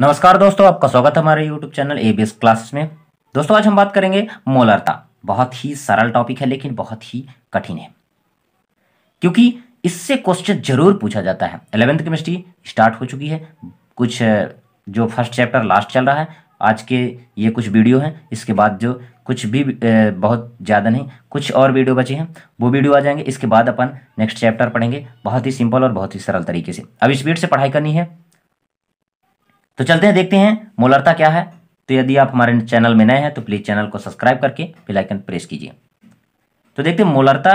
नमस्कार दोस्तों आपका स्वागत है हमारे YouTube चैनल एबीएस क्लासेस में दोस्तों आज हम बात करेंगे मोलरता बहुत ही सरल टॉपिक है लेकिन बहुत ही कठिन है क्योंकि इससे क्वेश्चन जरूर पूछा जाता है एलेवेंथ केमिस्ट्री स्टार्ट हो चुकी है कुछ जो फर्स्ट चैप्टर लास्ट चल रहा है आज के ये कुछ वीडियो हैं इसके बाद जो कुछ भी बहुत ज़्यादा नहीं कुछ और वीडियो बचे हैं वो वीडियो आ जाएंगे इसके बाद अपन नेक्स्ट चैप्टर पढ़ेंगे बहुत ही सिंपल और बहुत ही सरल तरीके से अब स्पीड से पढ़ाई करनी है तो चलते हैं देखते हैं मोलरता क्या है तो यदि आप हमारे चैनल में नए हैं तो प्लीज़ चैनल को सब्सक्राइब करके बेलाइकन प्रेस कीजिए तो देखते हैं मोलरता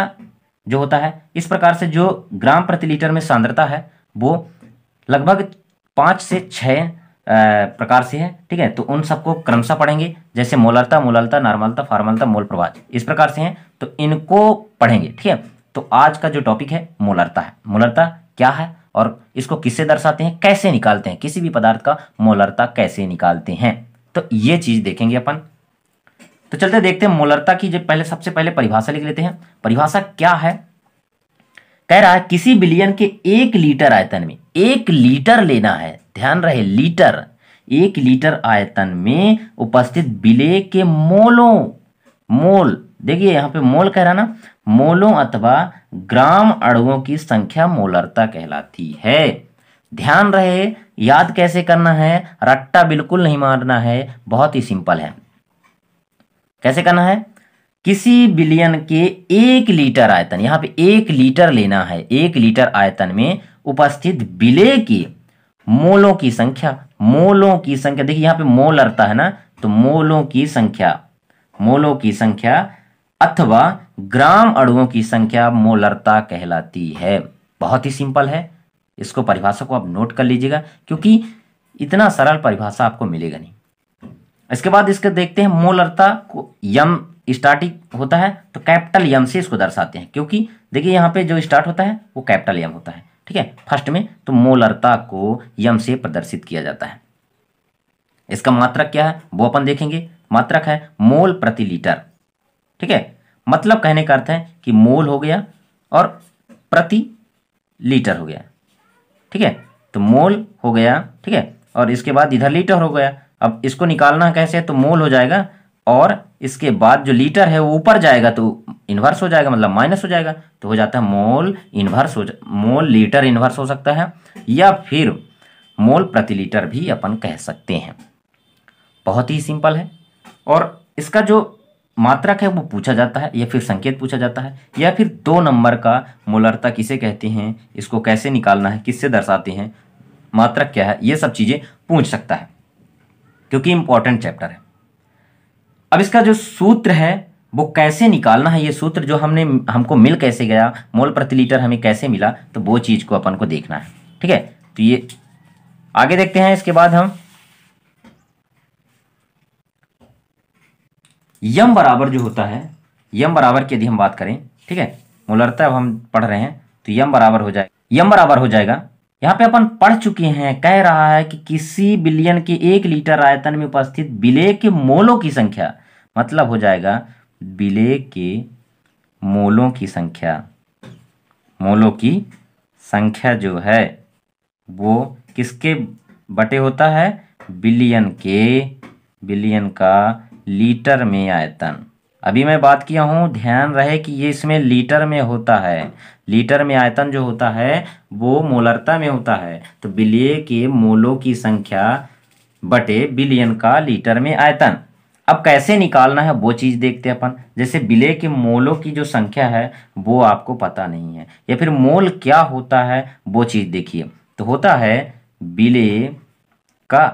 जो होता है इस प्रकार से जो ग्राम प्रति लीटर में सांद्रता है वो लगभग पाँच से छः प्रकार से है ठीक है तो उन सबको क्रमशः पढ़ेंगे जैसे मोलरता मोललता नॉर्मलता फार्मलता मोल प्रवाज इस प्रकार से हैं तो इनको पढ़ेंगे ठीक है तो आज का जो टॉपिक है मोलरता है मोलरता क्या है और इसको किससे दर्शाते हैं कैसे निकालते हैं किसी भी पदार्थ का मोलरता कैसे निकालते हैं तो ये चीज़ देखेंगे अपन तो चलते देखते हैं मोलरता की जो पहले सबसे पहले परिभाषा लिख लेते हैं परिभाषा क्या है कह रहा है किसी बिलियन के एक लीटर आयतन में एक लीटर लेना है ध्यान रहे लीटर एक लीटर आयतन में उपस्थित बिले के मोलों मोल देखिए यहाँ पे मोल कह रहा ना मोलों अथवा ग्राम अणुओं की संख्या मोलरता कहलाती है ध्यान रहे याद कैसे करना है रट्टा बिल्कुल नहीं मारना है बहुत ही सिंपल है कैसे करना है किसी बिलियन के एक लीटर आयतन यहाँ पे एक लीटर लेना है एक लीटर आयतन में उपस्थित बिले के मोलों की संख्या मोलों की संख्या देखिए यहाँ पे मोल अरता है ना तो मोलों की संख्या मोलों की संख्या अथवा ग्राम अणुओं की संख्या मोलरता कहलाती है बहुत ही सिंपल है इसको परिभाषा को आप नोट कर लीजिएगा क्योंकि इतना सरल परिभाषा आपको मिलेगा नहीं इसके बाद इसके देखते हैं मोलरता को यम स्टार्टिंग होता है तो कैपिटल यम से इसको दर्शाते हैं क्योंकि देखिए यहाँ पे जो स्टार्ट होता है वो कैपिटल यम होता है ठीक है फर्स्ट में तो मोलरता को यम से प्रदर्शित किया जाता है इसका मात्रक क्या है वो अपन देखेंगे मात्रक है मोल प्रति लीटर ठीक है मतलब कहने का अर्थ है कि मोल हो गया और प्रति लीटर हो गया ठीक है तो मोल हो गया ठीक है और इसके बाद इधर लीटर हो गया अब इसको निकालना कैसे तो मोल हो जाएगा और इसके बाद जो लीटर है वो ऊपर जाएगा तो इन्वर्स हो जाएगा मतलब माइनस हो जाएगा तो हो जाता है मोल इन्वर्स हो मोल लीटर इन्वर्स हो सकता है या फिर मोल प्रति लीटर भी अपन कह सकते हैं बहुत ही सिंपल है और इसका जो मात्रक है वो पूछा जाता है या फिर संकेत पूछा जाता है या फिर दो नंबर का मूलरता किसे कहते हैं इसको कैसे निकालना है किससे दर्शाते हैं मात्रक क्या है ये सब चीज़ें पूछ सकता है क्योंकि इम्पॉर्टेंट चैप्टर है अब इसका जो सूत्र है वो कैसे निकालना है ये सूत्र जो हमने हमको मिल कैसे गया मोल प्रति लीटर हमें कैसे मिला तो वो चीज़ को अपन को देखना है ठीक है तो ये आगे देखते हैं इसके बाद हम यम बराबर जो होता है यम बराबर की यदि हम बात करें ठीक है मूलरता अब हम पढ़ रहे हैं तो यम बराबर हो जाएगा यम बराबर हो जाएगा यहाँ पे अपन पढ़ चुके हैं कह रहा है कि किसी बिलियन के एक लीटर आयतन में उपस्थित बिले के मोलों की संख्या मतलब हो जाएगा बिले के मोलों की संख्या मोलों की संख्या जो है वो किसके बटे होता है बिलियन के बिलियन का लीटर में आयतन अभी मैं बात किया हूँ ध्यान रहे कि ये इसमें लीटर में होता है लीटर में आयतन जो होता है वो मोलरता में होता है तो बिलिय के मोलों की संख्या बटे बिलियन का लीटर में आयतन अब कैसे निकालना है वो चीज़ देखते हैं अपन जैसे बिले के मोलों की जो संख्या है वो आपको पता नहीं है या फिर मोल क्या होता है वो चीज़ देखिए तो होता है बिले का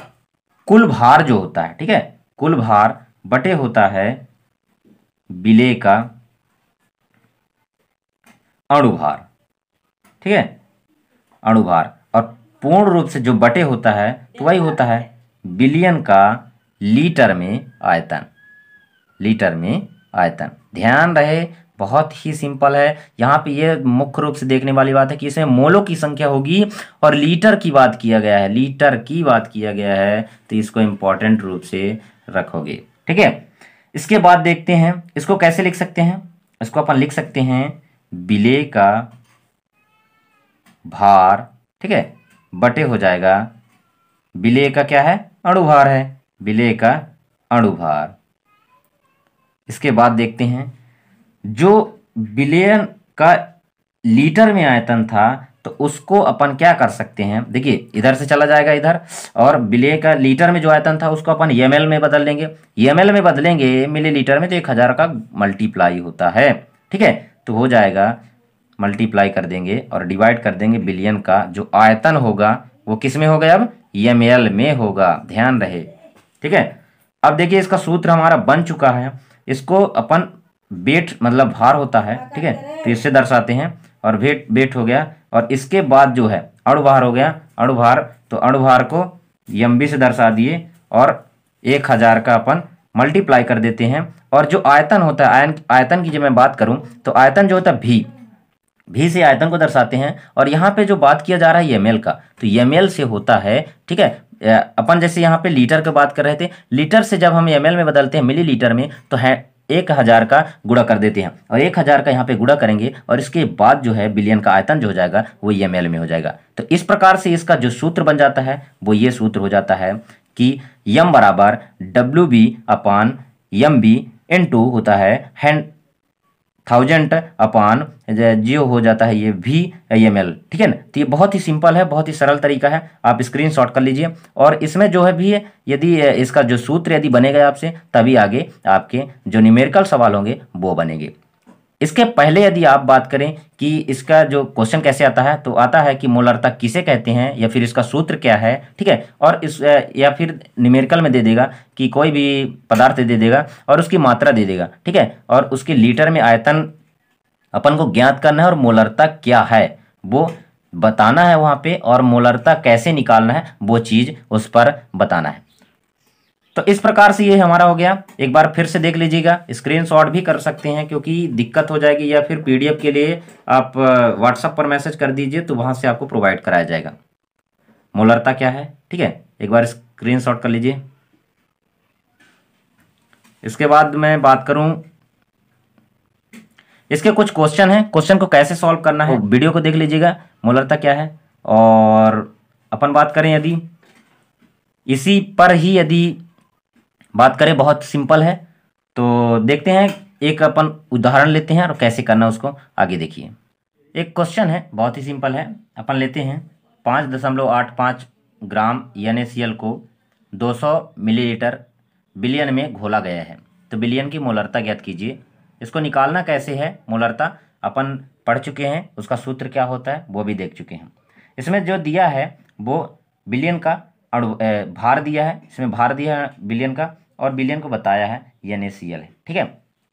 कुल भार जो होता है ठीक है कुल भार बटे होता है विलेय का अणुभार ठीक है अणुभार और पूर्ण रूप से जो बटे होता है तो वही होता है बिलियन का लीटर में आयतन लीटर में आयतन ध्यान रहे बहुत ही सिंपल है यहाँ पे ये मुख्य रूप से देखने वाली बात है कि इसमें मोलों की संख्या होगी और लीटर की बात किया गया है लीटर की बात किया गया है तो इसको इम्पोर्टेंट रूप से रखोगे ठीक है इसके बाद देखते हैं इसको कैसे लिख सकते हैं इसको अपन लिख सकते हैं बिले का भार ठीक है बटे हो जाएगा बिले का क्या है अणुभार है बिले का अणुभार इसके बाद देखते हैं जो बिलेयन का लीटर में आयतन था तो उसको अपन क्या कर सकते हैं देखिए इधर से चला जाएगा इधर और बिले का लीटर में जो आयतन था उसको अपन यमएल e में बदल लेंगे एम e में बदलेंगे मिलीलीटर में तो एक हज़ार का मल्टीप्लाई होता है ठीक है तो हो जाएगा मल्टीप्लाई कर देंगे और डिवाइड कर देंगे बिलियन का जो आयतन होगा वो किस में होगा अब एम e में होगा ध्यान रहे ठीक है अब देखिए इसका सूत्र हमारा बन चुका है इसको अपन बेट मतलब भार होता है ठीक है तो इससे दर्शाते हैं और भेट बेट हो गया और इसके बाद जो है अणुभार हो गया अणुभार तो अणुभार को यम्बी से दर्शा दिए और एक हज़ार का अपन मल्टीप्लाई कर देते हैं और जो आयतन होता है आयन आयतन की जब मैं बात करूं तो आयतन जो होता है भी भी से आयतन को दर्शाते हैं और यहाँ पे जो बात किया जा रहा है एम का तो एम से होता है ठीक है अपन जैसे यहाँ पे लीटर की बात कर रहे थे लीटर से जब हम एम में बदलते हैं मिली लीटर में तो है एक हज़ार का गुड़ा कर देते हैं और एक हज़ार का यहाँ पे गुड़ा करेंगे और इसके बाद जो है बिलियन का आयतन जो हो जाएगा वो एम e में हो जाएगा तो इस प्रकार से इसका जो सूत्र बन जाता है वो ये सूत्र हो जाता है कि यम बराबर W B upon M B into होता है हैंड थाउजेंड अपॉन जियो हो जाता है ये वी एम एल ठीक है ना तो ये बहुत ही सिंपल है बहुत ही सरल तरीका है आप स्क्रीन शॉट कर लीजिए और इसमें जो है भी यदि इसका जो सूत्र यदि बनेगा आपसे तभी आगे आपके जो न्यूमेरिकल सवाल होंगे वो बनेंगे इसके पहले यदि आप बात करें कि इसका जो क्वेश्चन कैसे आता है तो आता है कि मोलरता किसे कहते हैं या फिर इसका सूत्र क्या है ठीक है और इस या फिर निमेरिकल में दे देगा कि कोई भी पदार्थ दे देगा और उसकी मात्रा दे देगा ठीक है और उसके लीटर में आयतन अपन को ज्ञात करना है और मोलरता क्या है वो बताना है वहाँ पर और मोलरता कैसे निकालना है वो चीज़ उस पर बताना है तो इस प्रकार से ये हमारा हो गया एक बार फिर से देख लीजिएगा स्क्रीनशॉट भी कर सकते हैं क्योंकि दिक्कत हो जाएगी या फिर पीडीएफ के लिए आप व्हाट्सएप पर मैसेज कर दीजिए तो वहां से आपको प्रोवाइड कराया जाएगा मोलरता क्या है ठीक है एक बार शॉट कर लीजिए इसके बाद मैं बात करूं इसके कुछ क्वेश्चन हैं क्वेश्चन को कैसे सॉल्व करना है वीडियो को देख लीजिएगा मोलरता क्या है और अपन बात करें यदि इसी पर ही यदि बात करें बहुत सिंपल है तो देखते हैं एक अपन उदाहरण लेते हैं और कैसे करना उसको आगे देखिए एक क्वेश्चन है बहुत ही सिंपल है अपन लेते हैं पाँच दशमलव आठ पाँच ग्राम एन को 200 मिलीलीटर बिलियन में घोला गया है तो बिलियन की मोलरता ज्ञात कीजिए इसको निकालना कैसे है मोलरता अपन पढ़ चुके हैं उसका सूत्र क्या होता है वो भी देख चुके हैं इसमें जो दिया है वो बिलियन का अणु भार दिया है इसमें भार दिया है बिलियन का और बिलियन को बताया है एन ए सी एल है ठीक है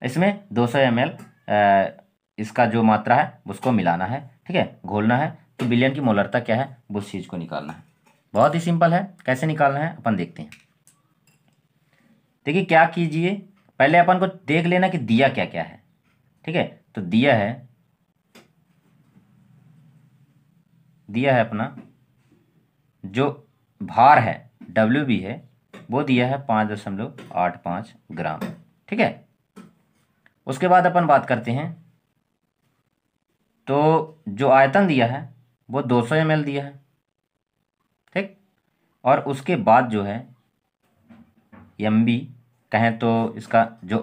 इसमें दो सौ एम एल इसका जो मात्रा है उसको मिलाना है ठीक है घोलना है तो बिलियन की मोलरता क्या है उस चीज़ को निकालना है बहुत ही सिंपल है कैसे निकालना है अपन देखते हैं देखिए क्या कीजिए पहले अपन को देख लेना कि दिया क्या क्या है ठीक है तो दिया है दिया है अपना जो भार है डब्ल्यू बी है वो दिया है पाँच दशमलव आठ पाँच ग्राम ठीक है उसके बाद अपन बात करते हैं तो जो आयतन दिया है वो दो सौ एम दिया है ठीक और उसके बाद जो है एम बी कहें तो इसका जो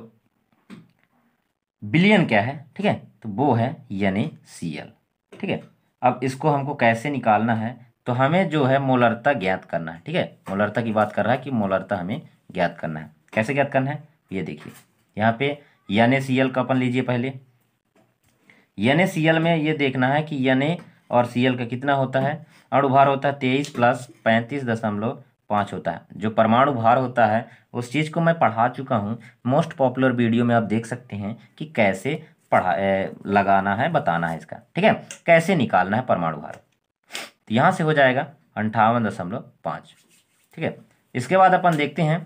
बिलियन क्या है ठीक है तो वो है यानी सी एल ठीक है अब इसको हमको कैसे निकालना है तो हमें जो है मोलरता ज्ञात करना है ठीक है मोलरता की बात कर रहा है कि मोलरता हमें ज्ञात करना है कैसे ज्ञात करना है ये देखिए यहाँ पे एल का अपन लीजिए पहले एल में ये देखना है कि एन और सी का कितना होता है अणुभार होता है तेईस प्लस पैंतीस दशमलव पाँच होता है जो परमाणु भार होता है उस चीज़ को मैं पढ़ा चुका हूँ मोस्ट पॉपुलर वीडियो में आप देख सकते हैं कि कैसे पढ़ा ए, लगाना है बताना है इसका ठीक है कैसे निकालना है परमाणु भार तो यहाँ से हो जाएगा अंठावन दशमलव पाँच ठीक है इसके बाद अपन देखते हैं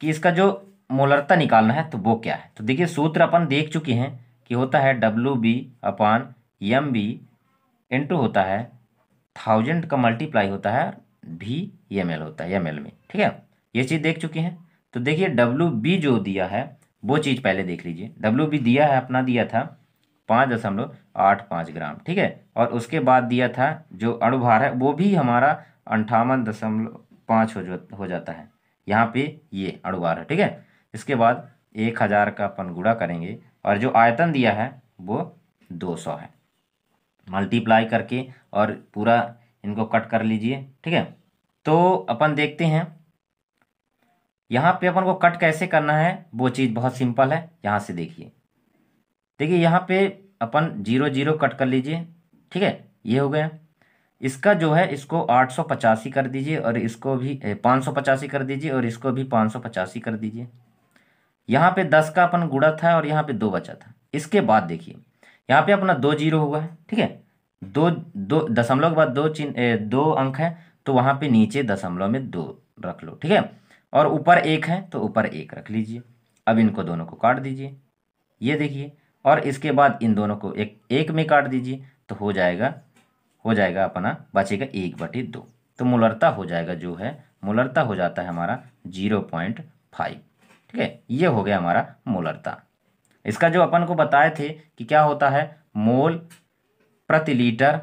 कि इसका जो मोलरता निकालना है तो वो क्या है तो देखिए सूत्र अपन देख चुके हैं कि होता है W B upon M B into होता है थाउजेंड का मल्टीप्लाई होता है भी एम एल होता है एम एल में ठीक है ये चीज़ देख चुके हैं तो देखिए डब्ल्यू बी जो दिया है वो चीज़ पहले देख लीजिए डब्ल्यू बी दिया है अपना दिया था पाँच दशमलव आठ पाँच ग्राम ठीक है और उसके बाद दिया था जो अणुभार है वो भी हमारा अंठावन दशमलव पाँच हो, हो जाता है यहाँ पे ये अणुभार है ठीक है इसके बाद एक हज़ार का अपन गुड़ा करेंगे और जो आयतन दिया है वो दो सौ है मल्टीप्लाई करके और पूरा इनको कट कर लीजिए ठीक है तो अपन देखते हैं यहाँ पे अपन को कट कैसे करना है वो चीज़ बहुत सिंपल है यहाँ से देखिए देखिए यहाँ पे अपन जीरो जीरो कट कर लीजिए ठीक है ये हो गया इसका जो है इसको आठ सौ पचासी कर दीजिए और इसको भी पाँच सौ पचासी कर दीजिए और इसको भी पाँच सौ पचासी कर दीजिए यहाँ पे दस का अपन गुड़ा था और यहाँ पे दो बचा था इसके बाद देखिए यहाँ पे अपना दो जीरो हुआ है ठीक है दो दो दशमलव के बाद दो चिन्ह दो अंक है तो वहाँ पे नीचे दशमलव में दो रख लो ठीक है और ऊपर एक है तो ऊपर एक रख लीजिए अब इनको दोनों को काट दीजिए ये देखिए और इसके बाद इन दोनों को एक एक में काट दीजिए तो हो जाएगा हो जाएगा अपना बचेगा एक बटे दो तो मुलरता हो जाएगा जो है मूलरता हो जाता है हमारा जीरो पॉइंट फाइव ठीक है ये हो गया हमारा मुलरता इसका जो अपन को बताए थे कि क्या होता है मोल प्रति लीटर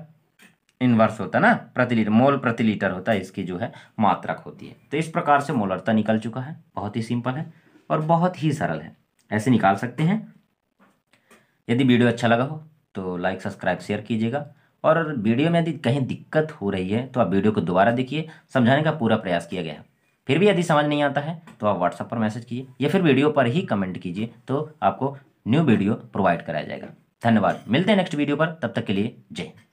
इन्वर्स होता है ना प्रति लीटर मोल प्रति लीटर होता है इसकी जो है मात्रक होती है तो इस प्रकार से मोलरता निकल चुका है बहुत ही सिंपल है और बहुत ही सरल है ऐसे निकाल सकते हैं यदि वीडियो अच्छा लगा हो तो लाइक सब्सक्राइब शेयर कीजिएगा और वीडियो में यदि कहीं दिक्कत हो रही है तो आप वीडियो को दोबारा देखिए समझाने का पूरा प्रयास किया गया है फिर भी यदि समझ नहीं आता है तो आप व्हाट्सएप पर मैसेज कीजिए या फिर वीडियो पर ही कमेंट कीजिए तो आपको न्यू वीडियो प्रोवाइड कराया जाएगा धन्यवाद मिलते हैं नेक्स्ट वीडियो पर तब तक के लिए जय